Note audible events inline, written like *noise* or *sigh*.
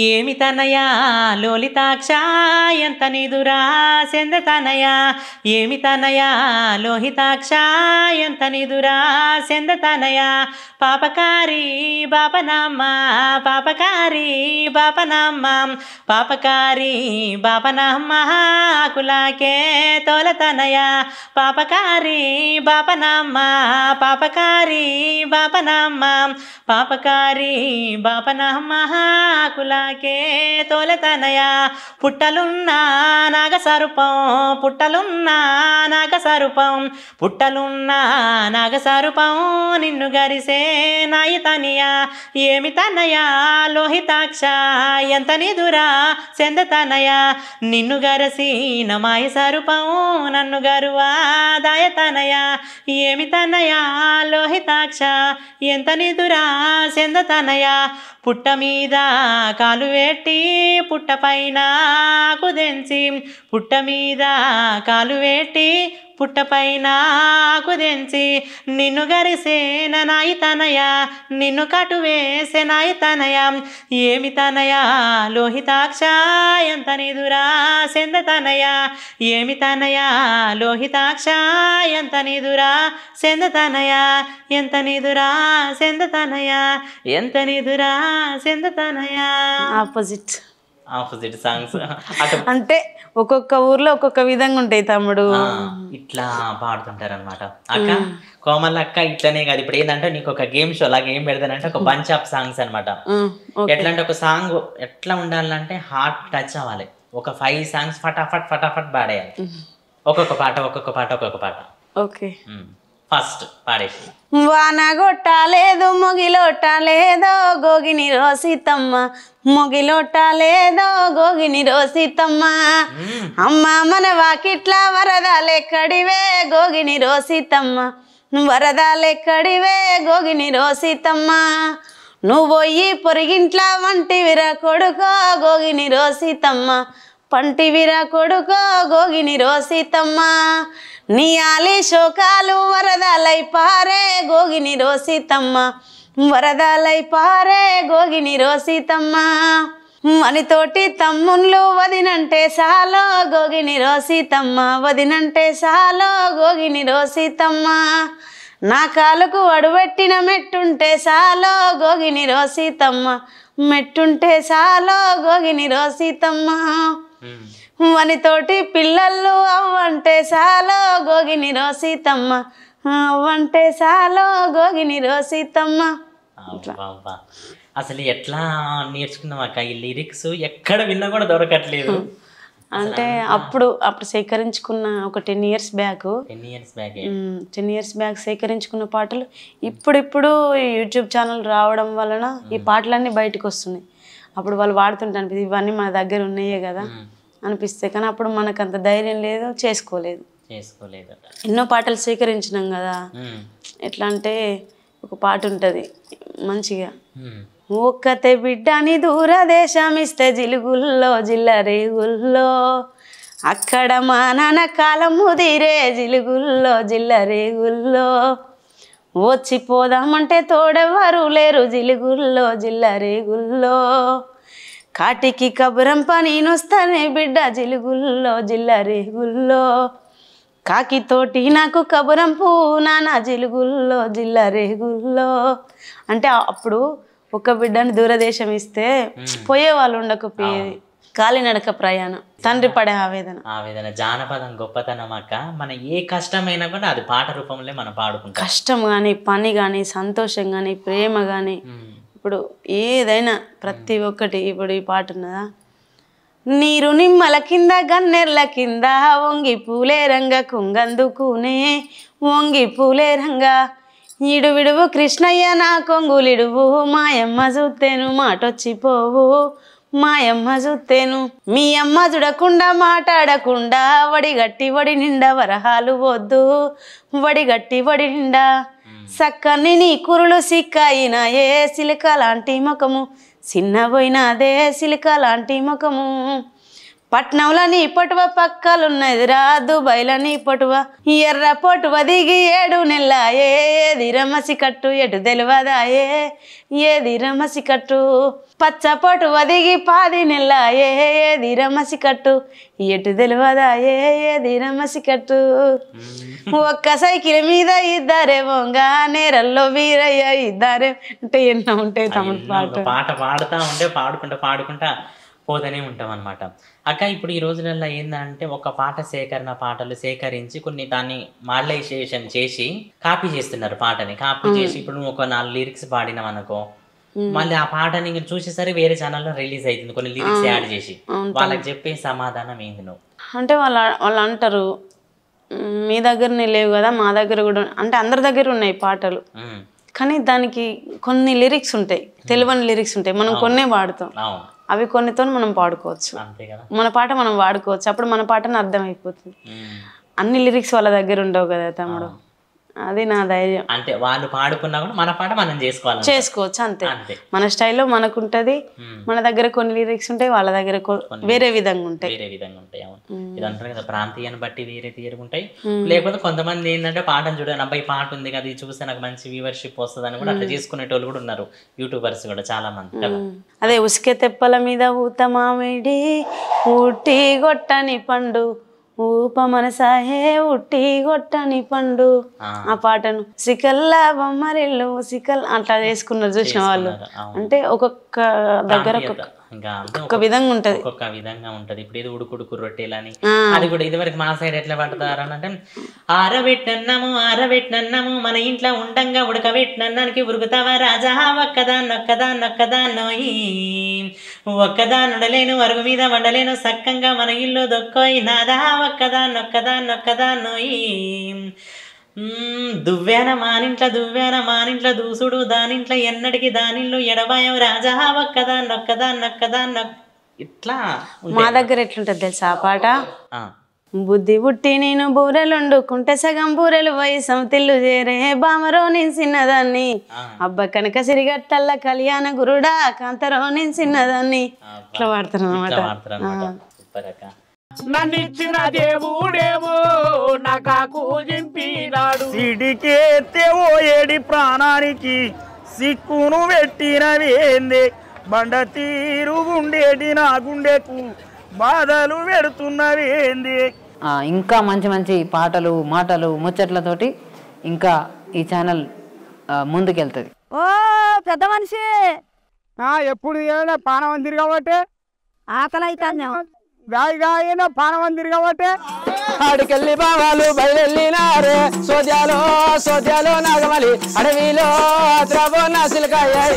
ఏమి తనయా లోలితాక్ష ఎంత నిదురా సెంద తనయా ఏమి తనయా లోహితాక్ష ఎంత నిదురా సెంద తనయా పాపకారి బాపనామ్మ పాపకారి బాపనామ్మ పాపకారి బాపనామ్మ తోల తనయా పాపకారి బాపనామ్మ పాపకారి బాపనామ్మ పాపకారి బాపనామ్మ కుల తొలకే తొలతనయా పుట్టలున్నా నాగసరుపం పుట్టలున్నా నాగసరుపం పుట్టలున్నా సరూపం నిన్ను గరిసే నాయితనియా ఏమి తనయా లోహితాక్ష ఎంత నిదురా చెందతనయా నిన్ను గరసి నమాయి సరూపం నన్ను గరువా దాయతనయా ఏమి తనయా లోహితాక్ష ఎంత నిదురా చెందతనయా పుట్ట మీద కాలు వేటి పుట్టపైన కుదెంచి పుట్ట మీద కాలు వేటి పుట్టపైన కుదించి నిన్ను గరిసేన నాయి తనయ నిన్ను కటు వేసే నాయి తనయ ఏమి తనయ లోహితాక్ష ఎంత నిదురా సెంద తనయ ఏమి తనయ లోహితాక్ష ఎంత నిదురా సెంద తనయ ఎంత నిదురా సెంద తనయ ఎంత నిదురా సెంద తనయ ఆపోజిట్ ఆపోజిట్ *laughs* సాంగ్స్ అంటే ఒక్కొక్క ఊర్లో ఒక్కొక్క విధంగా ఉంటాయి తమ్ముడు ఇట్లా పాడుతుంటారు అనమాట అక్క కోమల్ అక్క ఇట్లనే కాదు ఇప్పుడు ఏంటంటే నీకు ఒక గేమ్ షో అలాగే ఏం పెడతానంటే ఒక బంచ్ ఆఫ్ సాంగ్స్ అనమాట ఎట్లా అంటే ఒక సాంగ్ ఎట్లా ఉండాలంటే హార్ట్ టచ్ అవ్వాలి ఒక ఫైవ్ సాంగ్స్ ఫటాఫట్ ఫటాఫట్ పాడేయాలి ఒక్కొక్క పాట ఒక్కొక్క పాట ఒక్కొక్క పాట ఓకే ఫస్ట్ పాడేసి గొట్ట లేదు మొగిలోట లేదో గోగిని రోసితమ్మ మొగిలోట లేదో గోగిని రోసితమ్మ అమ్మ మన వాకిట్ల వరదాలెక్కడివే గోగిని రోసితమ్మ వరదాలెక్కడివే గోగిని రోసితమ్మ ఈ పొరిగింట్ల విర కొడుకో గోగిని రోసితమ్మ పంటివిరా కొడుకో గోగిని రోసితమ్మ నీ ఆలి శోకాలు వరదలై పారే గోగిని రోసితమ్మ వరదలై పారే గోగిని రోసితమ్మ మనతోటి తమ్ముళ్ళు వదినంటే సాలో గోగిని రోసితమ్మ వదినంటే సాలో గోగిని రోసితమ్మ నా కాలుకు అడుబెట్టిన మెట్టుంటే సాలో గోగిని రోసితమ్మ మెట్టుంటే సాలో గోగిని రోసితమ్మ మనతోటి పిల్లలు అవ్వంటే సాలో గోగిని రోసితమ్మ అవ్వంటే సాలో గోగిని రోసితమ్మ అసలు ఎట్లా నేర్చుకున్నావా అక్క ఈ లిరిక్స్ ఎక్కడ విన్నా కూడా దొరకట్లేదు అంటే అప్పుడు అప్పుడు సేకరించుకున్న ఒక ten years back ten years back ten years back సేకరించుకున్న పాటలు ఇప్పుడిప్పుడు యూట్యూబ్ ఛానల్ రావడం వలన ఈ పాటలన్నీ బయటకు వస్తున్నాయి అప్పుడు వాళ్ళు వాడుతుంటారు ఇవన్నీ మన దగ్గర ఉన్నాయే కదా అనిపిస్తాయి కానీ అప్పుడు మనకు అంత ధైర్యం లేదు చేసుకోలేదు చేసుకోలేదు ఎన్నో పాటలు స్వీకరించినాం కదా ఎట్లా అంటే ఒక పాట ఉంటుంది మంచిగా ఒక్కతే బిడ్డని దూరదేశం ఇస్తే జిలుగుల్లో జిల్లరేగుల్లో అక్కడ మా నాన్న కాలం ముదిరే జిలుగుల్లో జిల్లరేగుల్లో వచ్చిపోదామంటే తోడెవ్వరు లేరు జిలుగుల్లో జిల్లరేగుల్లో కాటికి కబరంప నేనొస్తానే బిడ్డ జిలుగుల్లో జిల్లరేగుల్లో రేగుల్లో కాకితోటి నాకు కబురం నానా జిలుగుల్లో జిల్లరేగుల్లో రేగుల్లో అంటే అప్పుడు ఒక బిడ్డని దూరదేశం ఇస్తే పోయే వాళ్ళు ఉండకపోయేది కాలినడక ప్రయాణం తండ్రి పడే ఆవేదన ఆవేదన జానపదం గొప్పతనం అక్క మన ఏ కష్టమైనా కూడా అది పాట రూపంలో మనం పాడుకుంటాం కష్టం కానీ పని కానీ సంతోషం కానీ ప్రేమ కానీ ఇప్పుడు ఏదైనా ప్రతి ఒక్కటి ఇప్పుడు ఈ పాట ఉన్నదా నీరు నిమ్మల కింద గన్నెర్ల కింద వంగి పూలే రంగ కుంగందుకునే వంగి పూలే రంగ ఈడు విడువు కృష్ణయ్య నా కొంగులిడువు మాయమ్మ చూత్తేను మాటొచ్చిపోవు మాయమ్మ చూత్తేను మీ అమ్మ చూడకుండా మాట్లాడకుండా వడిగట్టి వడి నిండా వరహాలు వద్దు వడిగట్టి వడి నిండా సక్కని నీ కురులు అయినా ఏ సిలిక లాంటి ముఖము అదే సిలిక లాంటి ముఖము పట్నంలని పొటువ పక్కలున్నదిరా దుబాయ్లని ఇప్పటివ ఎర్ర పొటువ దిగి ఏడు నెల ఏది రమసి కట్టు ఎటు తెలియదా ఏది రమసి కట్టు పచ్చ పొటువ దిగి పాది నెల ఏది రమసి కట్టు ఎటు తెలియదా ఏది రమసి కట్టు ఒక్క సైకిల్ మీద ఇద్దరే వంగా నేరల్లో వీరయ్య ఇద్దరే అంటే ఎన్నో ఉంటాయి తమ పాట పాట పాడుతా ఉంటే పాడుకుంటా పాడుకుంటా పోతూనే ఉంటాం అనమాట అక్క ఇప్పుడు ఈ రోజులలో ఏంటంటే ఒక పాట సేకరణ పాటలు సేకరించి కొన్ని దాన్ని మాడలైజేషన్ చేసి కాపీ చేస్తున్నారు పాటని కాపీ చేసి ఇప్పుడు నువ్వు ఒక నాలుగు లిరిక్స్ పాడినాం అనుకో మళ్ళీ ఆ పాటని చూసేసరికి చూసేసరి వేరే ఛానల్లో రిలీజ్ అవుతుంది కొన్ని లిరిక్స్ యాడ్ చేసి వాళ్ళకి చెప్పే సమాధానం ఏంది నువ్వు అంటే వాళ్ళ వాళ్ళు అంటారు మీ దగ్గరనే లేవు కదా మా దగ్గర కూడా అంటే అందరి దగ్గర ఉన్నాయి పాటలు కానీ దానికి కొన్ని లిరిక్స్ ఉంటాయి తెలివని లిరిక్స్ ఉంటాయి మనం కొన్నే వాడుతాం అవి కొన్నితో మనం పాడుకోవచ్చు మన పాట మనం వాడుకోవచ్చు అప్పుడు మన పాటను అర్థమైపోతుంది అన్ని లిరిక్స్ వాళ్ళ దగ్గర ఉండవు కదా తమ్ముడు అది నా ధైర్యం అంటే వాళ్ళు పాడుకున్నా కూడా మన పాట మనం చేసుకోవాలి చేసుకోవచ్చు అంతే మన స్టైల్లో మనకు ఉంటది మన దగ్గర కొన్ని లిరిక్స్ ఉంటాయి వాళ్ళ దగ్గర వేరే విధంగా ఉంటాయి వేరే విధంగా ఉంటాయి ఇది అంటారు కదా ప్రాంతీయాన్ని బట్టి వేరే తీయరు ఉంటాయి లేకపోతే కొంతమంది ఏంటంటే పాటను చూడండి అబ్బాయి పాట ఉంది కదా ఇది చూస్తే నాకు మంచి వ్యూవర్షిప్ వస్తుంది అని కూడా అట్లా చేసుకునేటోళ్ళు కూడా ఉన్నారు యూట్యూబర్స్ కూడా చాలా మంది అదే ఉసుకే తెప్పల మీద ఊతమామిడి ఊటి గొట్టని పండు ఊప మనసాహే ఉట్టి గొట్టని పండు ఆ పాటను సికల్లా బొమ్మరిల్లు సికల్ అట్లా చేసుకున్నారు చూసిన వాళ్ళు అంటే ఒక్కొక్క దగ్గర ఒక్కొక్క ఇంకా ఒక విధంగా ఉంటుంది ఒక్కొక్క విధంగా ఉంటది ఇప్పుడు ఇది ఉడుకుడుకు రొట్టెలని అది కూడా ఇది వరకు మా సైడ్ ఎట్లా పడతారు అని అంటే ఆరబెట్టన్నము ఆరబెట్టన్నము మన ఇంట్లో ఉండంగా ఉడకబెట్టనన్నానికి ఉరుకుతావా రాజా ఒక్కదా నొక్కదా నొక్కదా నోయి ఒక్కదా నుడలేను వరుగు మీద వండలేను సక్కంగా మన ఇల్లు దొక్కోయి నాదా ఒక్కదా నొక్కదా నొక్కదా నోయి దువ్వేన మానింట్ల దువ్వేన మానింట్ల దూసుడు దానింట్ల ఎన్నటికి దానిలో ఎడబాయం రాజా ఒక్కదా నొక్కదా నొక్కదా నొక్క ఇట్లా మా దగ్గర ఎట్లుంటది తెలుసా ఆ పాట బుద్ధి పుట్టి నేను వండుకుంటే సగం బూరెలు వయసం తిల్లు చేరే బామరో నేను చిన్నదాన్ని అబ్బ కనుక సిరిగట్టల్ల కళ్యాణ గురుడా కాంతరో నేను చిన్నదాన్ని ఇట్లా వాడుతున్నా అనమాట దేవుడేమో నకాకు సిడికేతే ఓ ఏడి ప్రాణానికి సిక్కును ఏంది బండ తీరు గుండేటి నా గుండెకు బాధలు పెడుతున్నవేంది ఇంకా మంచి మంచి పాటలు మాటలు ముచ్చట్లతోటి ఇంకా ఈ ఛానల్ ముందుకెళ్తుంది ఓ పెద్ద మనిషి ఎప్పుడు ఏదైనా పానం తిరిగి కాబట్టి ఆకలి అవుతాను వ్యాయిగాయన పానవం తిరగబట్టే ఆడికెళ్ళి బావాలు బయలెళ్ళినారే సోద్యాలో సోద్యాలో నాగమలి అడవిలో ద్రవ నాసిలకాయ